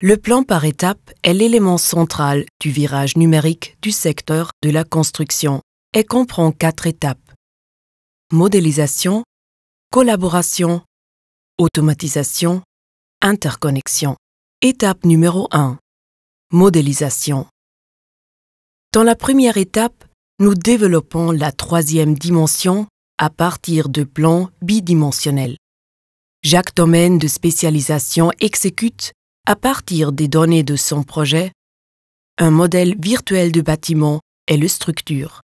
Le plan par étapes est l'élément central du virage numérique du secteur de la construction et comprend quatre étapes. Modélisation, collaboration, automatisation, interconnexion. Étape numéro 1. Modélisation. Dans la première étape, nous développons la troisième dimension à partir de plans bidimensionnels. Chaque domaine de spécialisation exécute à partir des données de son projet, un modèle virtuel de bâtiment est le structure.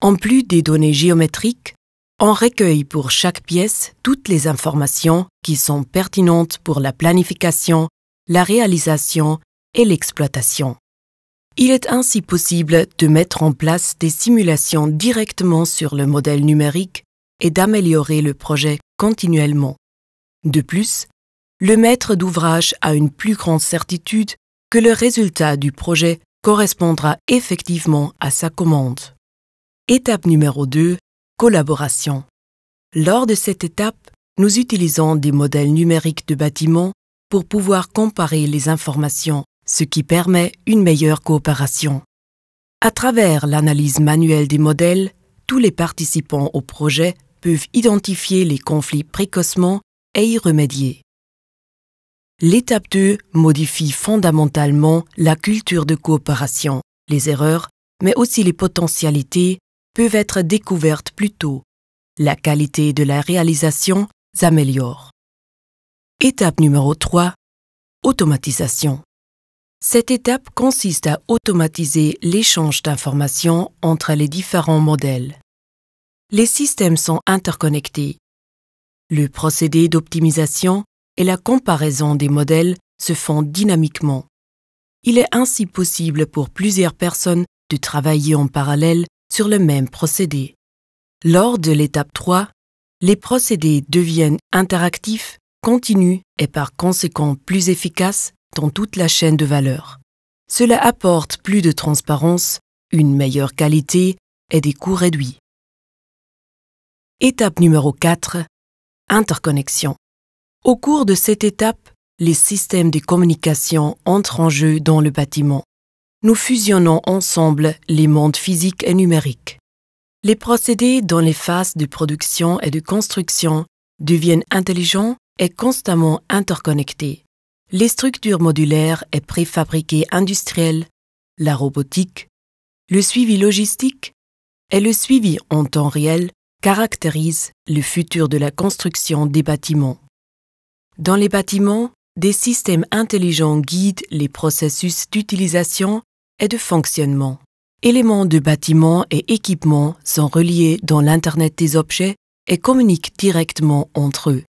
En plus des données géométriques, on recueille pour chaque pièce toutes les informations qui sont pertinentes pour la planification, la réalisation et l'exploitation. Il est ainsi possible de mettre en place des simulations directement sur le modèle numérique et d'améliorer le projet continuellement. De plus, le maître d'ouvrage a une plus grande certitude que le résultat du projet correspondra effectivement à sa commande. Étape numéro 2. Collaboration. Lors de cette étape, nous utilisons des modèles numériques de bâtiments pour pouvoir comparer les informations, ce qui permet une meilleure coopération. À travers l'analyse manuelle des modèles, tous les participants au projet peuvent identifier les conflits précocement et y remédier. L'étape 2 modifie fondamentalement la culture de coopération. Les erreurs, mais aussi les potentialités, peuvent être découvertes plus tôt. La qualité de la réalisation s'améliore. Étape numéro 3. Automatisation. Cette étape consiste à automatiser l'échange d'informations entre les différents modèles. Les systèmes sont interconnectés. Le procédé d'optimisation et la comparaison des modèles se font dynamiquement. Il est ainsi possible pour plusieurs personnes de travailler en parallèle sur le même procédé. Lors de l'étape 3, les procédés deviennent interactifs, continus et par conséquent plus efficaces dans toute la chaîne de valeur. Cela apporte plus de transparence, une meilleure qualité et des coûts réduits. Étape numéro 4. Interconnexion. Au cours de cette étape, les systèmes de communication entrent en jeu dans le bâtiment. Nous fusionnons ensemble les mondes physiques et numériques. Les procédés dans les phases de production et de construction deviennent intelligents et constamment interconnectés. Les structures modulaires et préfabriquées industrielles, la robotique, le suivi logistique et le suivi en temps réel caractérisent le futur de la construction des bâtiments. Dans les bâtiments, des systèmes intelligents guident les processus d'utilisation et de fonctionnement. Éléments de bâtiments et équipements sont reliés dans l'Internet des objets et communiquent directement entre eux.